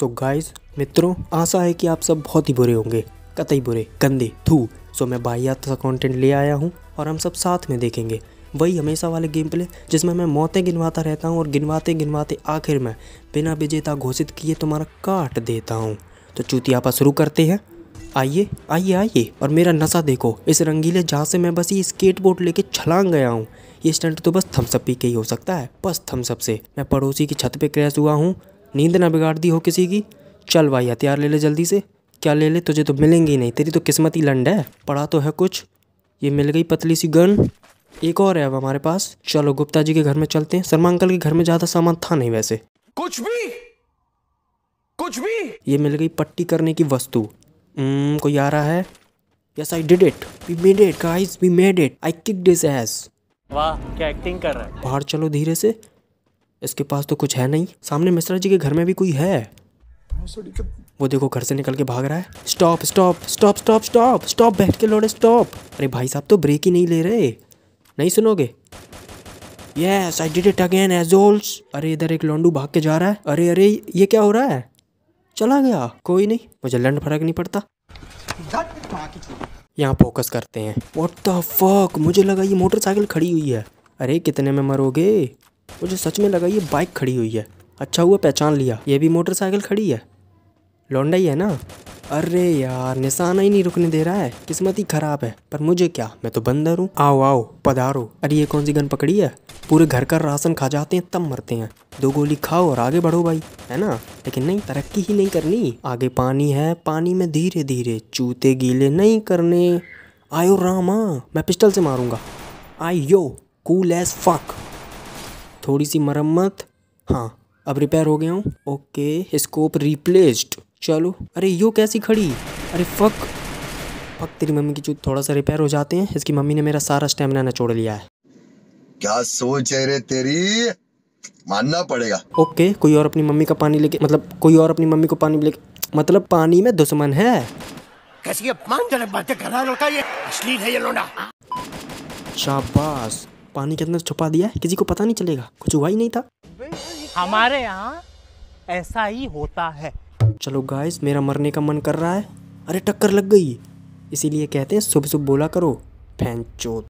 so guys guys मित्रों आशा है कि आप सब बहुत ही बुरे होंगे कतई बुरे गंदे थू सो मैं बाहियात सा कंटेंट ले आया हूँ और हम सब साथ में देखेंगे वही हमेशा वाले गेम प्ले जिसमें मैं मौतें गिनवाता रहता हूँ और गिनवाते गिनवाते आखिर में बिना विजेता घोषित किए तुम्हारा काट देता हूँ तो चूतियापा शुरू करते हैं आइए आइए आइए और मेरा नशा देखो इस रंगीले जहाँ से मैं बस ये स्केट बोर्ड लेके छलांग गया हूँ ये स्टंट तो बस थम्सअप पी के ही हो सकता है बस थम्सअप से मैं पड़ोसी की छत पे क्रैश हुआ हूँ नींद ना बिगाड़ दी हो किसी की चल भाई हथियार ले ले जल्दी से क्या ले ले तुझे तो मिलेंगे ही नहीं तेरी तो किस्मत ही लंड है पड़ा तो है कुछ ये मिल गई पतली सी गन एक और है अब हमारे पास चलो गुप्ता जी के घर में चलते हैं शर्मा अंकल के घर में ज़्यादा सामान था नहीं वैसे कुछ भी कुछ भी ये मिल गई पट्टी करने की वस्तु हम्म, कोई आ रहा है yes I did it we made it guys we made it I kick this ass वाह क्या एक्टिंग कर रहा है बाहर चलो धीरे से इसके पास तो कुछ है नहीं सामने मिश्रा जी के घर में भी कोई है वो देखो घर से निकल के भाग रहा है stop stop stop stop stop stop बैठ के लौटे स्टॉप अरे भाई साहब तो ब्रेक ही नहीं ले रहे नहीं सुनोगे yes I did it again as always अरे इधर एक लौंडू भाग के जा रहा है अरे अरे ये क्या हो रहा है चला गया कोई नहीं मुझे लंड फर्क नहीं पड़ता यहाँ फोकस करते हैं वॉट द फक मुझे लगा ये मोटरसाइकिल खड़ी हुई है अरे कितने में मरोगे मुझे सच में लगा ये बाइक खड़ी हुई है अच्छा हुआ पहचान लिया ये भी मोटरसाइकिल खड़ी है लौंडा ही है ना अरे यार निशाना ही नहीं रुकने दे रहा है किस्मत ही खराब है पर मुझे क्या मैं तो बंदर हूँ आओ आओ पधारो अरे ये कौन सी गन पकड़ी है पूरे घर का राशन खा जाते हैं तब मरते हैं दो गोली खाओ और आगे बढ़ो भाई है ना लेकिन नहीं तरक्की ही नहीं करनी आगे पानी है पानी में धीरे धीरे चूते गीले नहीं करने आयो रामा मैं पिस्टल से मारूंगा I yo cool as fuck थोड़ी सी मरम्मत हाँ अब रिपेयर हो गया हूँ ओके स्कोप रिप्लेस्ड चलो अरे यो कैसी खड़ी अरे फक फक तेरी मम्मी की जो थोड़ा सा रिपेयर हो जाते हैं इसकी मम्मी ने मेरा सारा स्टेमिना नचोड़ लिया है क्या सोच है रे तेरी मानना पड़ेगा ओके okay, कोई और अपनी मम्मी का पानी लेके मतलब कोई और अपनी मम्मी को पानी लेके मतलब पानी में दुश्मन है कैसी अपमानजनक बातें कर रहा है लड़का ये अश्लील है ये लोना शाबाश पानी के अंदर छुपा दिया है किसी को पता नहीं चलेगा कुछ हुआ ही नहीं था हमारे यहाँ ऐसा ही होता है चलो गाइस मेरा मरने का मन कर रहा है अरे टक्कर लग गई इसीलिए कहते हैं सुबह सुबह बोला करो फैन चोत